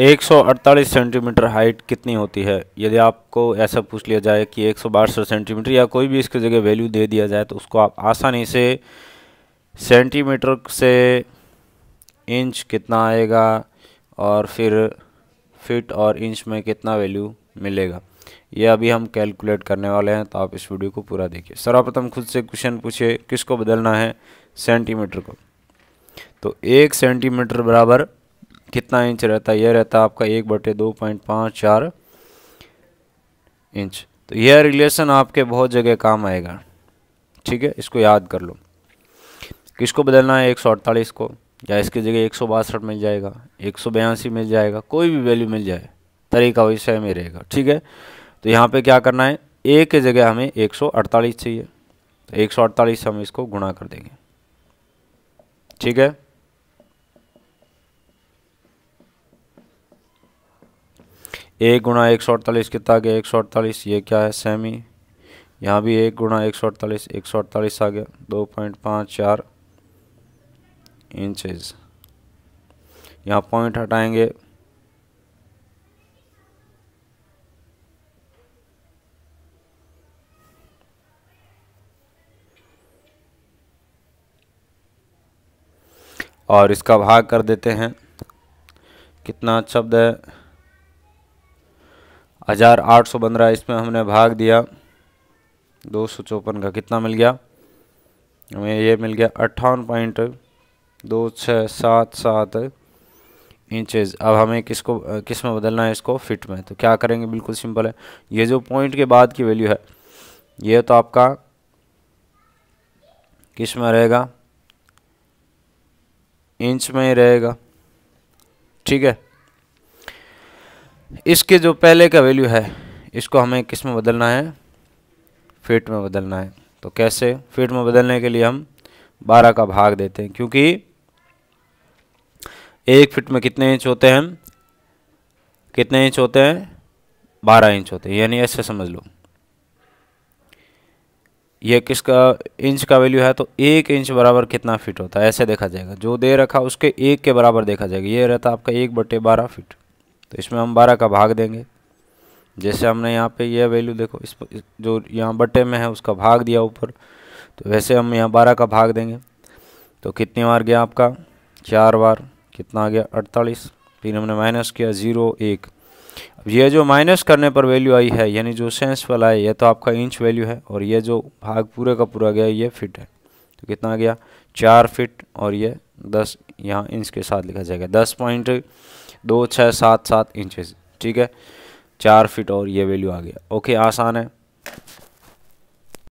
148 centimetre height कितनी होती है यदि आपको ऐसा पूछ लिया जाए कि एक सेंटीमीटर या कोई भी इसकी जगह वैल्यू दे दिया जाए तो उसको आप आसानी से सेंटीमीटर से इंच कितना आएगा और फिर फिट और इंच में कितना वैल्यू मिलेगा ये अभी हम कैलकुलेट करने वाले हैं तो आप इस वीडियो को पूरा देखिए सर्वप्रथम खुद से क्वेश्चन पूछिए किसको बदलना है सेंटीमीटर को तो एक सेंटीमीटर बराबर कितना इंच रहता है यह रहता है आपका एक बटे दो पॉइंट पाँच चार इंच तो यह रिलेशन आपके बहुत जगह काम आएगा ठीक है इसको याद कर लो किसको बदलना है एक सौ अड़तालीस को या इसकी जगह एक सौ बासठ मिल जाएगा एक सौ बयासी मिल जाएगा कोई भी वैल्यू मिल जाए तरीका वैसे में रहेगा ठीक है तो यहाँ पे क्या करना है ए के जगह हमें एक सौ अड़तालीस चाहिए तो एक सौ अड़तालीस हम इसको गुणा कर देंगे ठीक है एक गुणा एक सौ अड़तालीस कितना आ गया एक सौ अड़तालीस ये क्या है सेमी यहाँ भी एक गुणा एक सौ अड़तालीस एक सौ अड़तालीस आ गया दो पॉइंट पाँच चार इंचज यहाँ पॉइंट हटाएंगे और इसका भाग कर देते हैं कितना शब्द है हज़ार आठ सौ पंद्रह इसमें हमने भाग दिया दो सौ चौपन का कितना मिल गया हमें ये मिल गया अट्ठावन पॉइंट दो छः सात सात इंचेज अब हमें किसको किस में बदलना है इसको फिट में तो क्या करेंगे बिल्कुल सिंपल है ये जो पॉइंट के बाद की वैल्यू है ये तो आपका किस में रहेगा इंच में ही रहेगा ठीक है इसके जो पहले का वैल्यू है इसको हमें किस में बदलना है फिट में बदलना है तो कैसे फिट में बदलने के लिए हम बारह का भाग देते हैं क्योंकि एक फिट में कितने इंच होते हैं कितने इंच होते हैं बारह इंच होते हैं यानी ऐसे समझ लो ये किसका इंच का वैल्यू है तो एक इंच बराबर कितना फिट होता है ऐसे देखा जाएगा जो दे रखा उसके एक के बराबर देखा जाएगा ये रहता आपका एक बटे बारह फिट तो इसमें हम बारह का भाग देंगे जैसे हमने यहाँ पे यह वैल्यू देखो इस जो यहाँ बटे में है उसका भाग दिया ऊपर तो वैसे हम यहाँ बारह का भाग देंगे तो कितनी बार गया आपका चार बार कितना आ गया अड़तालीस फिर हमने माइनस किया ज़ीरो एक अब यह जो माइनस करने पर वैल्यू आई है यानी जो सेंस वाला है यह तो आपका इंच वैल्यू है और यह जो भाग पूरे का पूरा गया ये फिट है तो कितना गया चार फिट और यह दस यहाँ इंच के साथ लिखा जाएगा दस पॉइंट दो छः सात सात इंचेस ठीक है चार फिट और ये वैल्यू आ गया ओके आसान है